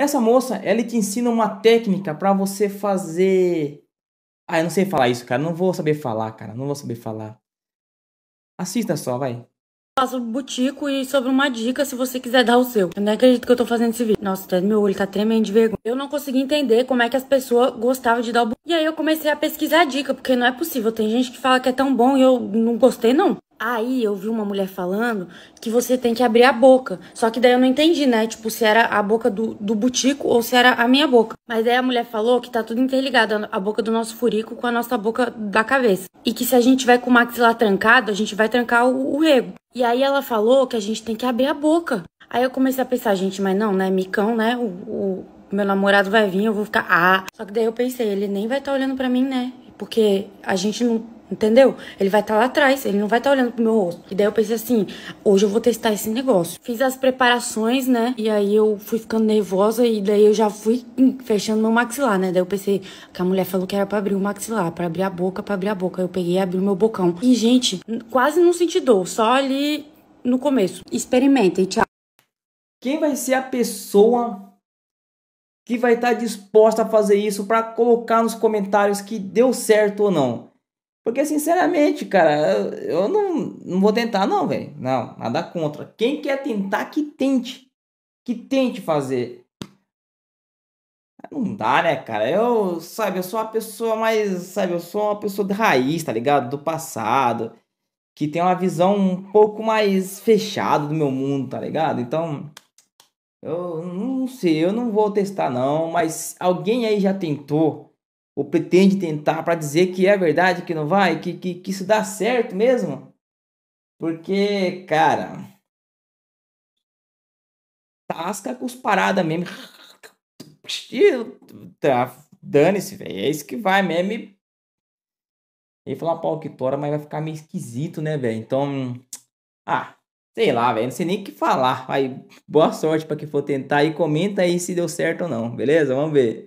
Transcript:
Essa moça, ela te ensina uma técnica para você fazer. Ah, eu não sei falar isso, cara. Não vou saber falar, cara. Não vou saber falar. Assista só, vai. Faço um butico e sobre uma dica, se você quiser dar o seu. Eu não acredito que eu tô fazendo esse vídeo. Nossa, até tá meu olho tá tremendo de vergonha. Eu não consegui entender como é que as pessoas gostavam de dar o E aí eu comecei a pesquisar a dica, porque não é possível. Tem gente que fala que é tão bom e eu não gostei, não. Aí eu vi uma mulher falando que você tem que abrir a boca. Só que daí eu não entendi, né? Tipo, se era a boca do, do butico ou se era a minha boca. Mas aí a mulher falou que tá tudo interligado, a boca do nosso furico com a nossa boca da cabeça. E que se a gente vai com o maxilar trancado, a gente vai trancar o, o rego. E aí ela falou que a gente tem que abrir a boca. Aí eu comecei a pensar, gente, mas não, né? Micão, né? O, o meu namorado vai vir, eu vou ficar. Ah! Só que daí eu pensei, ele nem vai estar tá olhando para mim, né? Porque a gente não Entendeu? Ele vai estar tá lá atrás, ele não vai estar tá olhando pro meu rosto. E daí eu pensei assim, hoje eu vou testar esse negócio. Fiz as preparações, né? E aí eu fui ficando nervosa e daí eu já fui hum, fechando meu maxilar, né? Daí eu pensei que a mulher falou que era pra abrir o maxilar, pra abrir a boca, pra abrir a boca. Eu peguei e abri o meu bocão. E, gente, quase não senti dor, só ali no começo. Experimentem, tchau. Quem vai ser a pessoa que vai estar tá disposta a fazer isso para colocar nos comentários que deu certo ou não. Porque, sinceramente, cara, eu não, não vou tentar, não, velho. Não, nada contra. Quem quer tentar, que tente. Que tente fazer. Não dá, né, cara? Eu, sabe, eu sou uma pessoa mais, sabe, eu sou uma pessoa de raiz, tá ligado? Do passado. Que tem uma visão um pouco mais fechada do meu mundo, tá ligado? Então, eu não sei, eu não vou testar, não. Mas alguém aí já tentou ou pretende tentar para dizer que é verdade, que não vai, que, que, que isso dá certo mesmo. Porque, cara, tasca com os paradas mesmo. Tá, dane-se, velho. É isso que vai mesmo. E... Ele falar, ah, pau que tora, mas vai ficar meio esquisito, né, velho? Então, ah, sei lá, velho. Não sei nem o que falar. Aí, boa sorte para quem for tentar e comenta aí se deu certo ou não, beleza? Vamos ver.